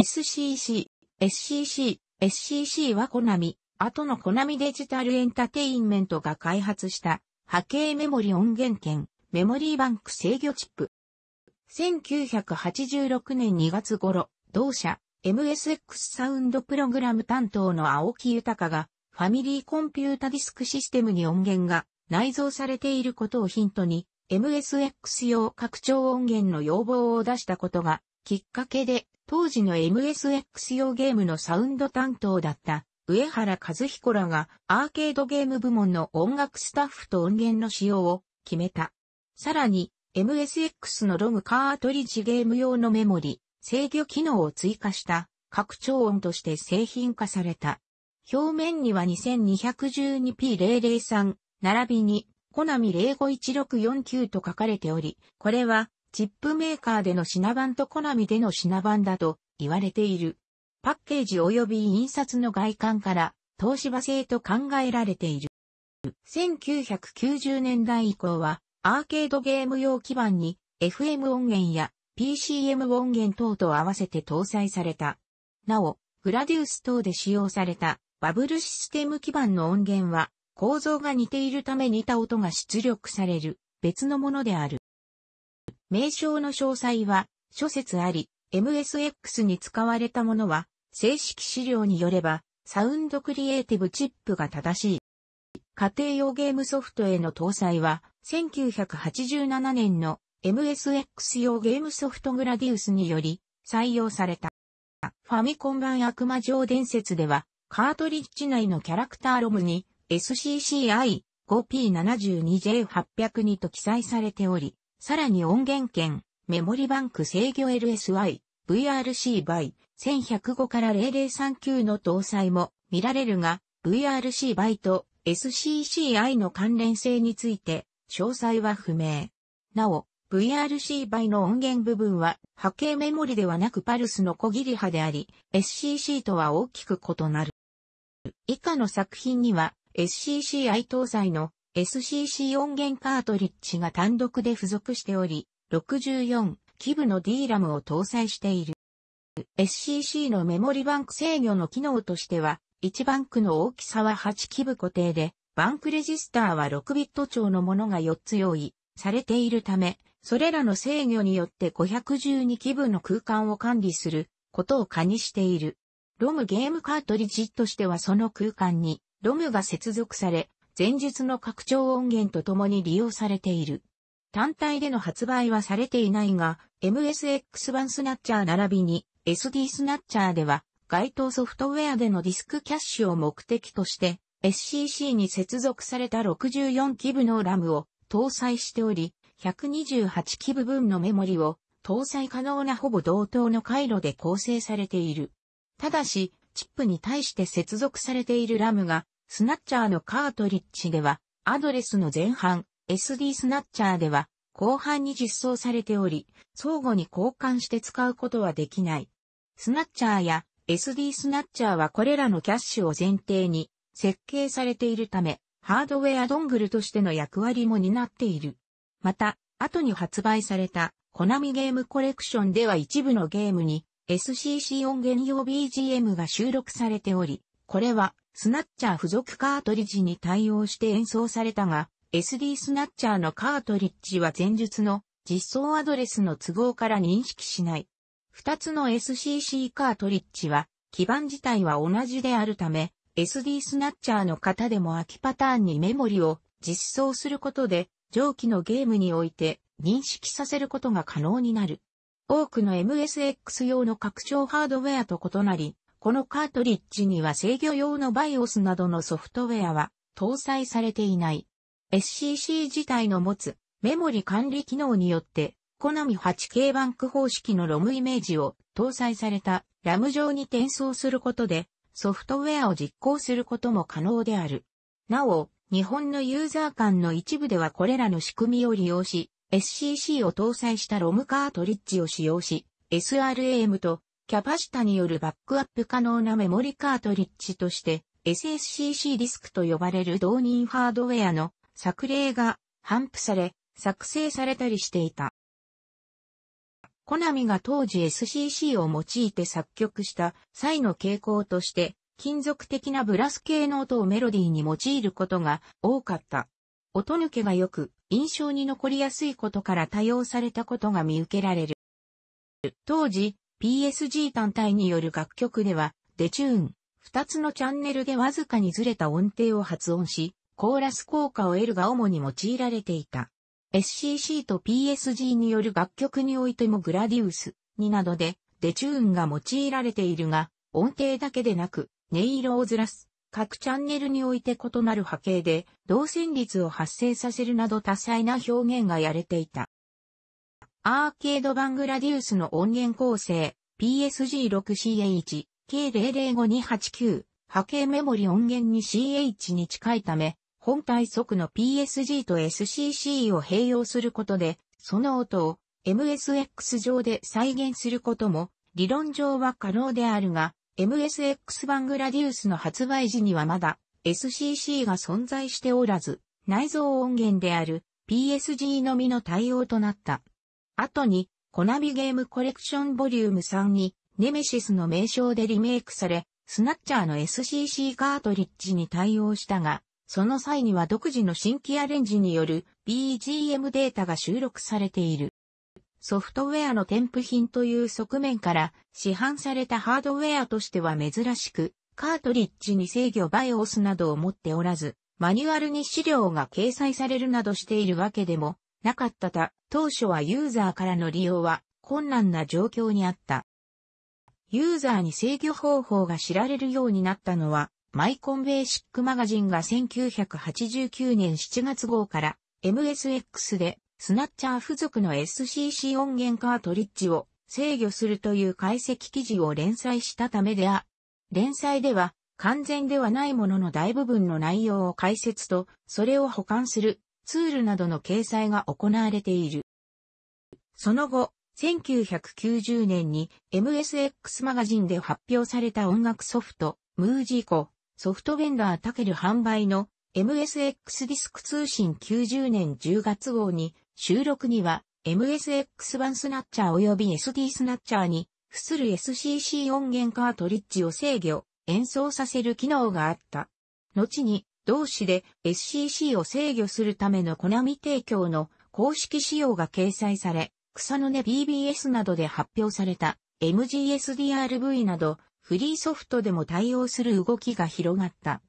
SCC、SCC、SCC はコナミ、後のコナミデジタルエンタテインメントが開発した波形メモリ音源券、メモリーバンク制御チップ。1986年2月頃、同社 MSX サウンドプログラム担当の青木豊がファミリーコンピュータディスクシステムに音源が内蔵されていることをヒントに MSX 用拡張音源の要望を出したことがきっかけで当時の MSX 用ゲームのサウンド担当だった上原和彦らがアーケードゲーム部門の音楽スタッフと音源の使用を決めた。さらに MSX のロムカートリッジゲーム用のメモリ、制御機能を追加した拡張音として製品化された。表面には 2212p003 並びにコナミ051649と書かれており、これはチップメーカーでの品番とコナミでの品番だと言われている。パッケージ及び印刷の外観から東芝製と考えられている。1990年代以降はアーケードゲーム用基盤に FM 音源や PCM 音源等と合わせて搭載された。なお、グラディウス等で使用されたバブルシステム基盤の音源は構造が似ているため似た音が出力される別のものである。名称の詳細は諸説あり、MSX に使われたものは、正式資料によれば、サウンドクリエイティブチップが正しい。家庭用ゲームソフトへの搭載は、1987年の MSX 用ゲームソフトグラディウスにより採用された。ファミコン版悪魔城伝説では、カートリッジ内のキャラクターロムに SCCI 5P72J802 と記載されており、さらに音源券、メモリバンク制御 LSY、VRC by 1105から0039の搭載も見られるが、VRC by と SCCI の関連性について、詳細は不明。なお、VRC by の音源部分は波形メモリではなくパルスの小切り波であり、SCC とは大きく異なる。以下の作品には SCCI 搭載の SCC 音源カートリッジが単独で付属しており、64基部の D r a m を搭載している。SCC のメモリバンク制御の機能としては、1バンクの大きさは8基部固定で、バンクレジスターは6ビット長のものが4つ用意されているため、それらの制御によって512基部の空間を管理することを可にしている。ロムゲームカートリッジとしてはその空間にロムが接続され、前述の拡張音源と共に利用されている。単体での発売はされていないが、MSX 版スナッチャー並びに SD スナッチャーでは、該当ソフトウェアでのディスクキャッシュを目的として、SCC に接続された64基部のラムを搭載しており、128基部分のメモリを搭載可能なほぼ同等の回路で構成されている。ただし、チップに対して接続されているラムがスナッチャーのカートリッジでは、アドレスの前半、SD スナッチャーでは、後半に実装されており、相互に交換して使うことはできない。スナッチャーや SD スナッチャーはこれらのキャッシュを前提に設計されているため、ハードウェアドングルとしての役割も担っている。また、後に発売された、コナミゲームコレクションでは一部のゲームに SCC 音源用 BGM が収録されており、これはスナッチャー付属カートリッジに対応して演奏されたが、SD スナッチャーのカートリッジは前述の実装アドレスの都合から認識しない。二つの SCC カートリッジは、基板自体は同じであるため、SD スナッチャーの型でも空きパターンにメモリを実装することで、上記のゲームにおいて認識させることが可能になる。多くの MSX 用の拡張ハードウェアと異なり、このカートリッジには制御用の BIOS などのソフトウェアは搭載されていない。SCC 自体の持つメモリ管理機能によって、コナミ 8K バンク方式の ROM イメージを搭載されたラム状上に転送することで、ソフトウェアを実行することも可能である。なお、日本のユーザー間の一部ではこれらの仕組みを利用し、SCC を搭載したロムカートリッジを使用し、SRAM とキャパシタによるバックアップ可能なメモリカートリッジとして SSCC ディスクと呼ばれる導入ハードウェアの作例が頒布され作成されたりしていた。コナミが当時 SCC を用いて作曲した際の傾向として金属的なブラス系の音をメロディーに用いることが多かった。音抜けが良く印象に残りやすいことから多用されたことが見受けられる。当時、PSG 単体による楽曲では、デチューン、二つのチャンネルでわずかにずれた音程を発音し、コーラス効果を得るが主に用いられていた。SCC と PSG による楽曲においてもグラディウスになどでデチューンが用いられているが、音程だけでなく、音色をずらす、各チャンネルにおいて異なる波形で、動線率を発生させるなど多彩な表現がやれていた。アーケード版グラディウスの音源構成、PSG6CH、K005289、波形メモリ音源に CH に近いため、本体速の PSG と SCC を併用することで、その音を MSX 上で再現することも、理論上は可能であるが、MSX 版グラディウスの発売時にはまだ SCC が存在しておらず、内蔵音源である PSG のみの対応となった。後に、コナミゲームコレクションボリューム3に、ネメシスの名称でリメイクされ、スナッチャーの SCC カートリッジに対応したが、その際には独自の新規アレンジによる BGM データが収録されている。ソフトウェアの添付品という側面から市販されたハードウェアとしては珍しく、カートリッジに制御 BIOS などを持っておらず、マニュアルに資料が掲載されるなどしているわけでもなかったた、当初はユーザーからの利用は困難な状況にあった。ユーザーに制御方法が知られるようになったのは、マイコンベーシックマガジンが1989年7月号から MSX でスナッチャー付属の SCC 音源カートリッジを制御するという解析記事を連載したためであ。連載では完全ではないものの大部分の内容を解説と、それを保管するツールなどの掲載が行われている。その後、1990年に MSX マガジンで発表された音楽ソフト、ムージーコ、ソフトベンダータケル販売の MSX ディスク通信90年10月号に収録には MSX 版スナッチャー及び SD スナッチャーに付する SCC 音源カートリッジを制御、演奏させる機能があった。後に同誌で SCC を制御するためのコナミ提供の公式仕様が掲載され、草の根 BBS などで発表された MGSDRV などフリーソフトでも対応する動きが広がった。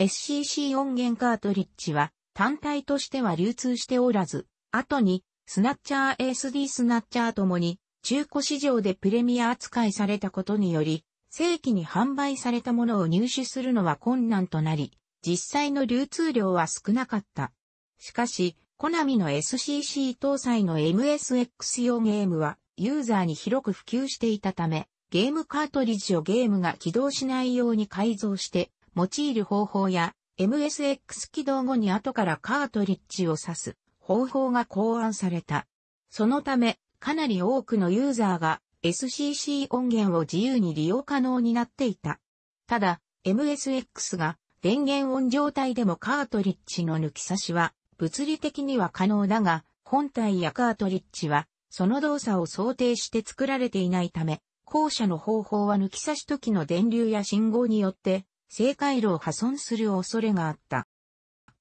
SCC 音源カートリッジは単体としては流通しておらず、後にスナッチャー ASD スナッチャーともに中古市場でプレミア扱いされたことにより、正規に販売されたものを入手するのは困難となり、実際の流通量は少なかった。しかし、コナミの SCC 搭載の MSX 用ゲームはユーザーに広く普及していたため、ゲームカートリッジをゲームが起動しないように改造して用いる方法や MSX 起動後に後からカートリッジを挿す方法が考案された。そのため、かなり多くのユーザーが SCC 音源を自由に利用可能になっていた。ただ、MSX が電源オン状態でもカートリッジの抜き差しは物理的には可能だが、本体やカートリッジはその動作を想定して作られていないため、後者の方法は抜き差し時の電流や信号によって正回路を破損する恐れがあった。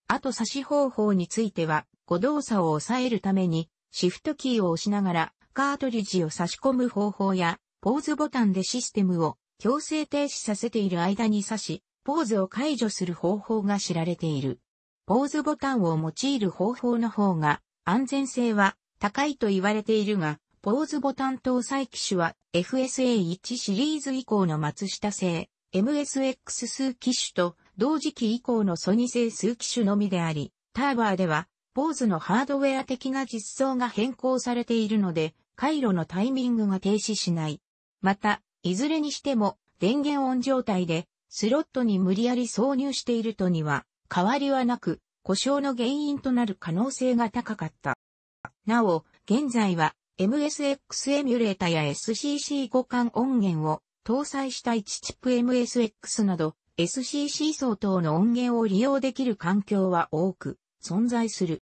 あと差し方法については、誤動作を抑えるために、シフトキーを押しながら、カートリッジを差し込む方法や、ポーズボタンでシステムを強制停止させている間に差し、ポーズを解除する方法が知られている。ポーズボタンを用いる方法の方が安全性は高いと言われているが、ポーズボタン搭載機種は FSA1 シリーズ以降の松下製 MSX 数機種と同時期以降のソニ製数機種のみであり、ターバーではポーズのハードウェア的な実装が変更されているので、回路のタイミングが停止しない。また、いずれにしても電源オン状態でスロットに無理やり挿入しているとには、変わりはなく、故障の原因となる可能性が高かった。なお、現在は MSX エミュレータや SCC 互換音源を搭載した1チップ MSX など SCC 相当の音源を利用できる環境は多く存在する。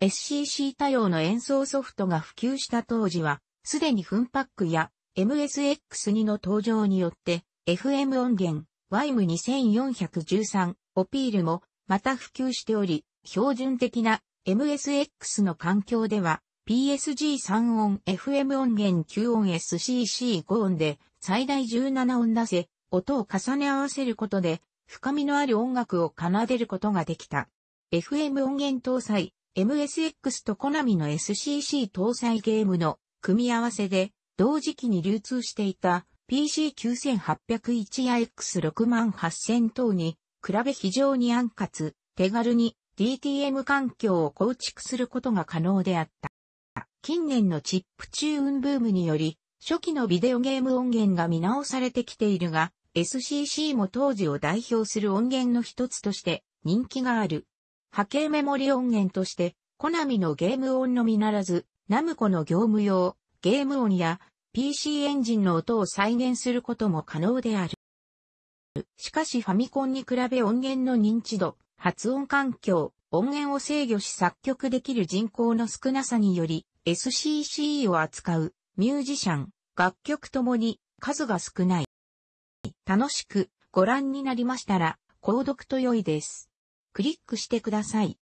SCC 多様の演奏ソフトが普及した当時は、すでにフンパックや MSX2 の登場によって FM 音源、y m 2 4 1 3オピールも、また普及しており、標準的な MSX の環境では、PSG3 音 FM 音源9音 SCC5 音で最大17音出せ、音を重ね合わせることで深みのある音楽を奏でることができた。FM 音源搭載、MSX とコナミの SCC 搭載ゲームの組み合わせで同時期に流通していた PC9801 や X68000 等に比べ非常に安滑、手軽に DTM 環境を構築することが可能であった。近年のチップチューンブームにより、初期のビデオゲーム音源が見直されてきているが、SCC も当時を代表する音源の一つとして人気がある。波形メモリ音源として、コナミのゲーム音のみならず、ナムコの業務用、ゲーム音や PC エンジンの音を再現することも可能である。しかしファミコンに比べ音源の認知度、発音環境、音源を制御し作曲できる人口の少なさにより、SCCE を扱うミュージシャン、楽曲ともに数が少ない。楽しくご覧になりましたら、購読と良いです。クリックしてください。